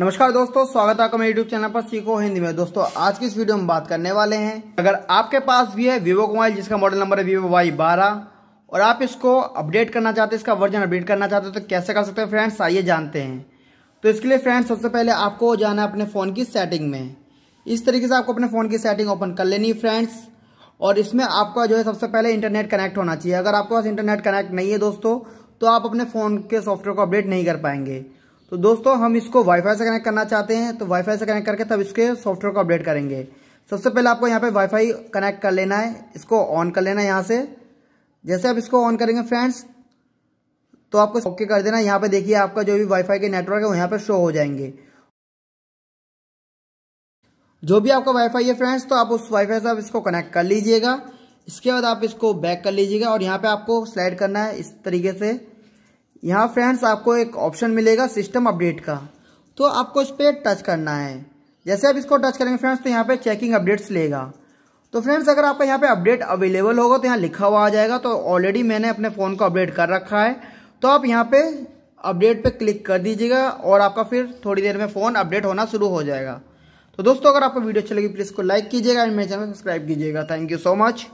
नमस्कार दोस्तों स्वागत है आपका मेरे यूट्यूब चैनल पर सीखो हिंदी में दोस्तों आज की इस वीडियो में बात करने वाले हैं अगर आपके पास भी है वीवो का मोबाइल जिसका मॉडल नंबर है विवो वाई बारह और आप इसको अपडेट करना चाहते हैं इसका वर्जन अपडेट करना चाहते हो तो कैसे कर सकते हैं फ्रेंड्स आइए जानते हैं तो इसके लिए फ्रेंड्स सबसे पहले आपको जाना है अपने फ़ोन की सेटिंग में इस तरीके से आपको अपने फ़ोन की सेटिंग ओपन कर लेनी है फ्रेंड्स और इसमें आपका जो है सबसे पहले इंटरनेट कनेक्ट होना चाहिए अगर आपके पास इंटरनेट कनेक्ट नहीं है दोस्तों तो आप अपने फ़ोन के सॉफ्टवेयर को अपडेट नहीं कर पाएंगे तो दोस्तों हम इसको वाईफाई से कनेक्ट करना चाहते हैं तो वाईफाई से कनेक्ट करके तब इसके सॉफ्टवेयर को अपडेट करेंगे सबसे पहले आपको यहाँ पे वाईफाई कनेक्ट कर लेना है इसको ऑन कर लेना है यहाँ से जैसे आप इसको ऑन करेंगे फ्रेंड्स तो आपको ओके कर देना यहाँ पे देखिए आपका जो भी वाईफाई के नेटवर्क है वो यहाँ पे शो हो जाएंगे जो भी आपका वाईफाई है फ्रेंड्स तो आप उस वाईफाई से आप इसको कनेक्ट कर लीजिएगा इसके बाद आप इसको बैक कर लीजिएगा और यहाँ पे आपको स्लाइड करना है इस तरीके से यहाँ फ्रेंड्स आपको एक ऑप्शन मिलेगा सिस्टम अपडेट का तो आपको इस पर टच करना है जैसे आप इसको टच करेंगे फ्रेंड्स तो यहाँ पे चेकिंग अपडेट्स लेगा तो फ्रेंड्स अगर आपका यहाँ पे अपडेट अवेलेबल होगा तो यहाँ लिखा हुआ आ जाएगा तो ऑलरेडी मैंने अपने फ़ोन को अपडेट कर रखा है तो आप यहाँ पे अपडेट पे क्लिक कर दीजिएगा और आपका फिर थोड़ी देर में फ़ोन अपडेट होना शुरू हो जाएगा तो दोस्तों अगर आपको वीडियो अच्छी लगी प्लीज़ को लाइक कीजिएगा एंड मेरे चैनल सब्सक्राइब कीजिएगा थैंक यू सो मच